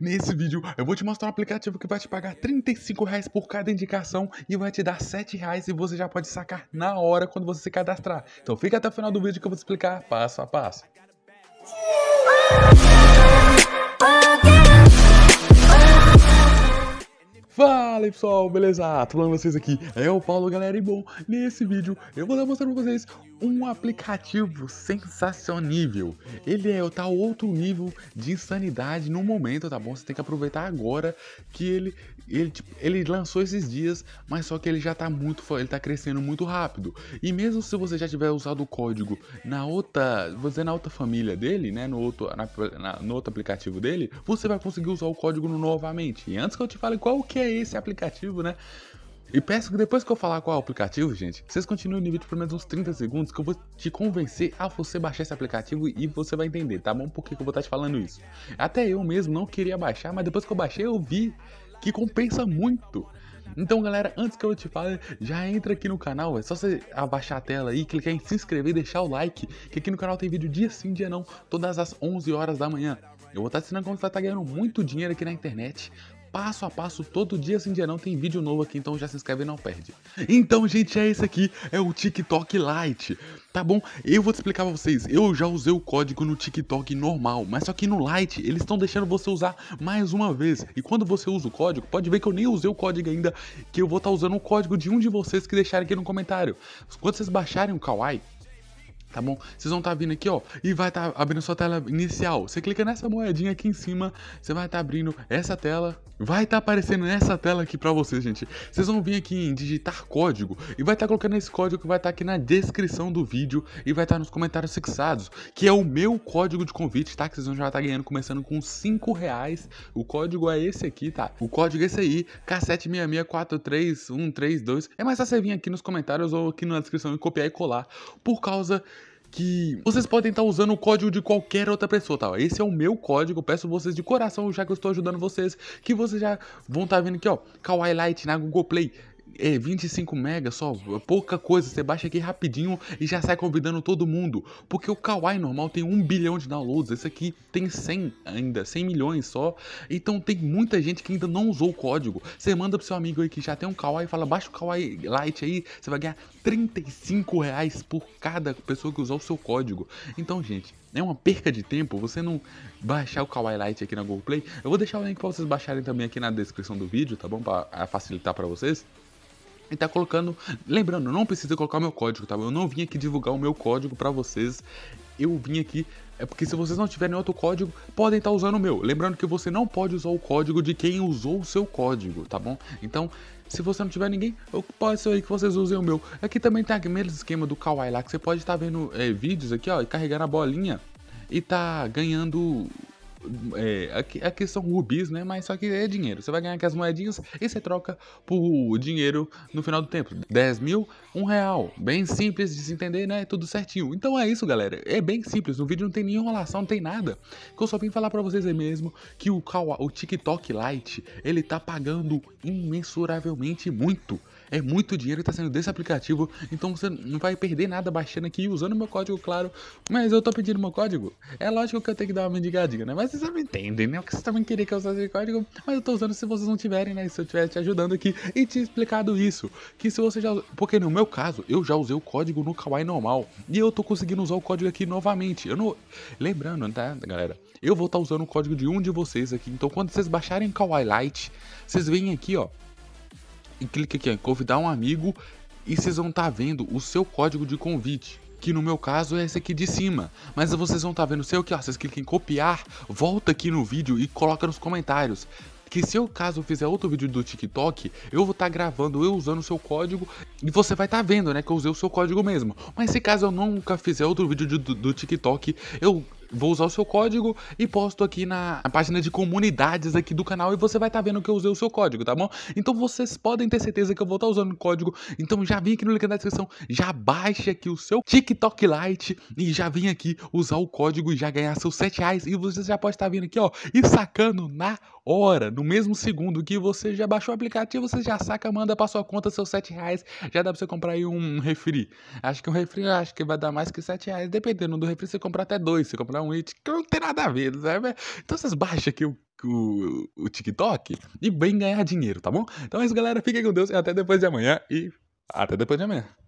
Nesse vídeo eu vou te mostrar um aplicativo que vai te pagar 35 reais por cada indicação e vai te dar 7 reais e você já pode sacar na hora quando você se cadastrar. Então fica até o final do vídeo que eu vou te explicar passo a passo. Fala pessoal, beleza? Tudo bem vocês aqui? É o Paulo, galera, e bom, nesse vídeo eu vou mostrar pra vocês um aplicativo sensacionível. Ele é o tal outro nível de insanidade no momento, tá bom? Você tem que aproveitar agora que ele ele, tipo, ele lançou esses dias, mas só que ele já tá muito ele tá crescendo muito rápido. E mesmo se você já tiver usado o código na outra, você na outra família dele, né, no outro na, na, no outro aplicativo dele, você vai conseguir usar o código novamente. E antes que eu te fale qual que é esse aplicativo, né? E peço que depois que eu falar qual é o aplicativo, gente, vocês continuem no vídeo por menos uns 30 segundos que eu vou te convencer a você baixar esse aplicativo e você vai entender, tá bom? Por que, que eu vou estar tá te falando isso. Até eu mesmo não queria baixar, mas depois que eu baixei eu vi que compensa muito. Então, galera, antes que eu te fale, já entra aqui no canal, é só você abaixar a tela aí, clicar em se inscrever e deixar o like, que aqui no canal tem vídeo dia sim, dia não, todas as 11 horas da manhã. Eu vou tá estar ensinando como você vai estar tá ganhando muito dinheiro aqui na internet, passo a passo, todo dia sem dia não tem vídeo novo aqui, então já se inscreve e não perde. Então, gente, é esse aqui, é o TikTok Lite. Tá bom? Eu vou te explicar pra vocês, eu já usei o código no TikTok normal, mas só que no Lite eles estão deixando você usar mais uma vez. E quando você usa o código, pode ver que eu nem usei o código ainda, que eu vou estar tá usando o código de um de vocês que deixaram aqui no comentário. Quando vocês baixarem o Kawaii, tá bom? Vocês vão estar tá vindo aqui, ó, e vai estar tá abrindo sua tela inicial. Você clica nessa moedinha aqui em cima, você vai estar tá abrindo essa tela, vai estar tá aparecendo nessa tela aqui para vocês, gente. Vocês vão vir aqui em digitar código e vai estar tá colocando esse código que vai estar tá aqui na descrição do vídeo e vai estar tá nos comentários fixados, que é o meu código de convite, tá? Que vocês vão já estar tá ganhando começando com 5 reais. O código é esse aqui, tá? O código é esse aí, K76643132. É mais fácil vir aqui nos comentários ou aqui na descrição e copiar e colar por causa que vocês podem estar usando o código de qualquer outra pessoa, tá? Esse é o meu código, peço vocês de coração, já que eu estou ajudando vocês, que vocês já vão estar vendo aqui, ó, Kawaii Light na Google Play é 25 mega só, pouca coisa, você baixa aqui rapidinho e já sai convidando todo mundo. Porque o Kawaii normal tem 1 bilhão de downloads, esse aqui tem 100 ainda, 100 milhões só. Então tem muita gente que ainda não usou o código. Você manda pro seu amigo aí que já tem um Kawaii e fala, baixa o Kawaii Lite aí, você vai ganhar 35 reais por cada pessoa que usar o seu código. Então, gente, é uma perca de tempo você não baixar o Kawaii Lite aqui na Google Play. Eu vou deixar o link para vocês baixarem também aqui na descrição do vídeo, tá bom? Para ah, facilitar para vocês e tá colocando. Lembrando, não precisa colocar meu código, tá? Eu não vim aqui divulgar o meu código para vocês. Eu vim aqui. É porque se vocês não tiverem outro código, podem estar tá usando o meu. Lembrando que você não pode usar o código de quem usou o seu código, tá bom? Então, se você não tiver ninguém, pode ser aí que vocês usem o meu. Aqui também tem aquele esquema do Kawaii lá, que você pode estar tá vendo é, vídeos aqui, ó, e carregando a bolinha e tá ganhando é, aqui, aqui são rubis, né? Mas só que é dinheiro. Você vai ganhar aquelas moedinhas e você troca por dinheiro no final do tempo. 10 mil, um real. Bem simples de se entender, né? Tudo certinho. Então é isso, galera. É bem simples. No vídeo não tem nenhuma relação, não tem nada. Que eu só vim falar pra vocês aí é mesmo que o, o TikTok Lite, ele tá pagando imensuravelmente muito. É muito dinheiro que está saindo desse aplicativo, então você não vai perder nada baixando aqui e usando meu código, claro. Mas eu tô pedindo meu código. É lógico que eu tenho que dar uma mendigadinha, né? Mas vocês não entendem, né? O que vocês também queriam que eu usasse esse código, mas eu tô usando se vocês não tiverem, né? Se eu estiver te ajudando aqui e te explicado isso. Que se você já. Porque no meu caso, eu já usei o código no Kawaii normal. E eu tô conseguindo usar o código aqui novamente. Eu não. Lembrando, tá, galera? Eu vou estar tá usando o código de um de vocês aqui. Então quando vocês baixarem Kawaii Light, vocês vêm aqui, ó e clica aqui em convidar um amigo e vocês vão estar tá vendo o seu código de convite. Que no meu caso é esse aqui de cima. Mas vocês vão estar tá vendo o seu que ó. Vocês clicam em copiar, volta aqui no vídeo e coloca nos comentários que se eu caso fizer outro vídeo do TikTok, eu vou estar tá gravando eu usando o seu código e você vai estar tá vendo, né, que eu usei o seu código mesmo. Mas se caso eu nunca fizer outro vídeo do, do TikTok, eu vou usar o seu código e posto aqui na, na página de comunidades aqui do canal e você vai estar tá vendo que eu usei o seu código, tá bom? Então vocês podem ter certeza que eu vou estar tá usando o código. Então já vim aqui no link da descrição, já baixe aqui o seu TikTok Lite e já vim aqui usar o código e já ganhar seus 7 reais. E você já pode estar tá vindo aqui, ó, e sacando na hora, no mesmo segundo que você já baixou o aplicativo, você já saca, manda pra sua conta seus 7 reais, já dá pra você comprar aí um refri. Acho que um refri, acho que vai dar mais que 7 reais, dependendo do refri, você compra até dois, você compra mandar um it que não tem nada a ver, sabe? Né? Então vocês baixam aqui o o, o, TikTok e bem ganhar dinheiro, tá bom? Então é isso, galera. Fiquem com Deus e até depois de amanhã. E até depois de amanhã.